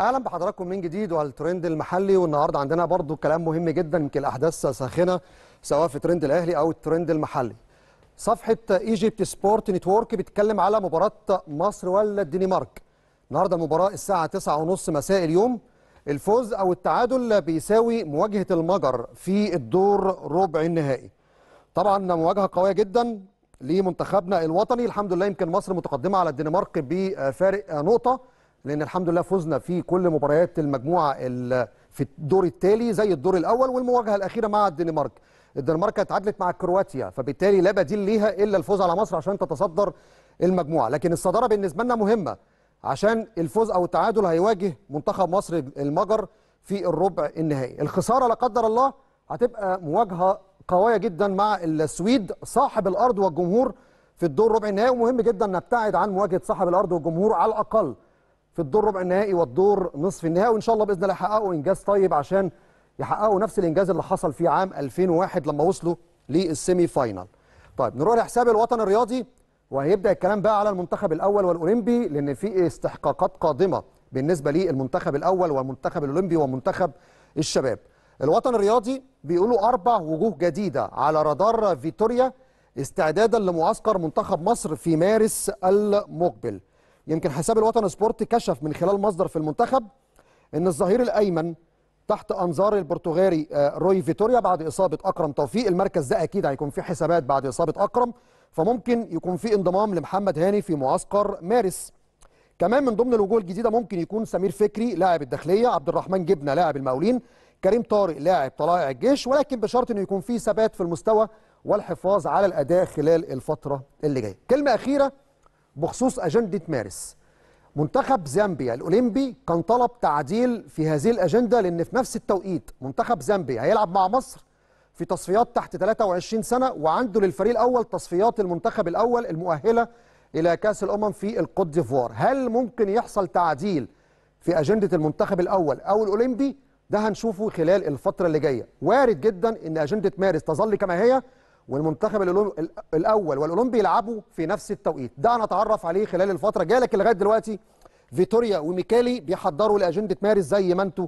اهلا بحضراتكم من جديد وعلى الترند المحلي والنهارده عندنا برضو كلام مهم جدا يمكن الاحداث ساخنه سواء في ترند الاهلي او الترند المحلي صفحه ايجيبت سبورت نتورك بتتكلم على مباراه مصر ولا الدنمارك النهارده المباراه الساعه 9:30 مساء اليوم الفوز او التعادل بيساوي مواجهه المجر في الدور ربع النهائي طبعا مواجهه قويه جدا لمنتخبنا الوطني الحمد لله يمكن مصر متقدمه على الدنمارك بفارق نقطه لان الحمد لله فزنا في كل مباريات المجموعه في الدور التالي زي الدور الاول والمواجهه الاخيره مع الدنمارك الدنمارك اتعادلت مع كرواتيا فبالتالي لا بديل ليها الا الفوز على مصر عشان تتصدر المجموعه لكن الصداره بالنسبه لنا مهمه عشان الفوز او التعادل هيواجه منتخب مصر المجر في الربع النهائي الخساره لا قدر الله هتبقى مواجهه قويه جدا مع السويد صاحب الارض والجمهور في الدور ربع النهائي ومهم جدا نبتعد عن مواجهه صاحب الارض والجمهور على الاقل في الدور ربع النهائي والدور نصف النهائي وان شاء الله باذن الله يحققوا انجاز طيب عشان يحققوا نفس الانجاز اللي حصل في عام 2001 لما وصلوا للسيمي فاينال. طيب نروح لحساب الوطن الرياضي وهيبدا الكلام بقى على المنتخب الاول والاولمبي لان في استحقاقات قادمه بالنسبه للمنتخب الاول والمنتخب الاولمبي ومنتخب الشباب. الوطن الرياضي بيقولوا اربع وجوه جديده على رادار فيتوريا استعدادا لمعسكر منتخب مصر في مارس المقبل. يمكن حساب الوطن سبورت كشف من خلال مصدر في المنتخب ان الظهير الايمن تحت انظار البرتغالي آه، روي فيتوريا بعد اصابه اكرم توفيق المركز ده اكيد هيكون فيه حسابات بعد اصابه اكرم فممكن يكون في انضمام لمحمد هاني في معسكر مارس كمان من ضمن الوجوه الجديده ممكن يكون سمير فكري لاعب الداخليه عبد الرحمن جبنه لاعب المقاولين كريم طارق لاعب طلائع الجيش ولكن بشرط انه يكون في ثبات في المستوى والحفاظ على الاداء خلال الفتره اللي جايه كلمه اخيره بخصوص أجندة مارس منتخب زامبيا الأولمبي كان طلب تعديل في هذه الأجندة لأن في نفس التوقيت منتخب زامبيا هيلعب مع مصر في تصفيات تحت 23 سنة وعنده للفريق الأول تصفيات المنتخب الأول المؤهلة إلى كأس الأمم في الكوت ديفوار هل ممكن يحصل تعديل في أجندة المنتخب الأول أو الأولمبي ده هنشوفه خلال الفترة اللي جاية وارد جدا أن أجندة مارس تظل كما هي والمنتخب الاول والاولمبي يلعبوا في نفس التوقيت ده اتعرف عليه خلال الفتره جالك لغايه دلوقتي فيتوريا وميكالي بيحضروا لاجنده مارس زي ما انتم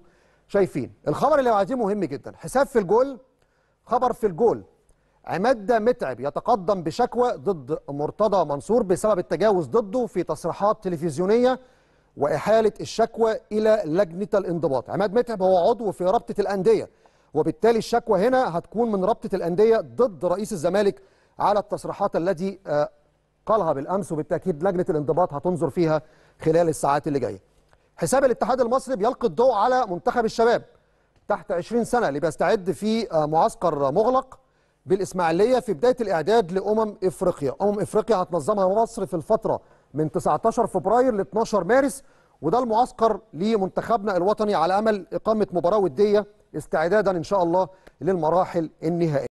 شايفين الخبر اللي بعديه مهم جدا حساب في الجول خبر في الجول عماد متعب يتقدم بشكوى ضد مرتضى منصور بسبب التجاوز ضده في تصريحات تلفزيونيه واحاله الشكوى الى لجنه الانضباط عماد متعب هو عضو في رابطه الانديه وبالتالي الشكوى هنا هتكون من رابطه الانديه ضد رئيس الزمالك على التصريحات التي آه، قالها بالامس وبالتاكيد لجنه الانضباط هتنظر فيها خلال الساعات اللي جايه. حساب الاتحاد المصري بيلقي الضوء على منتخب الشباب تحت 20 سنه اللي بيستعد في آه، معسكر مغلق بالاسماعيليه في بدايه الاعداد لامم افريقيا، امم افريقيا هتنظمها مصر في الفتره من 19 فبراير ل 12 مارس وده المعسكر لمنتخبنا الوطني على امل اقامه مباراه وديه استعدادا إن شاء الله للمراحل النهائية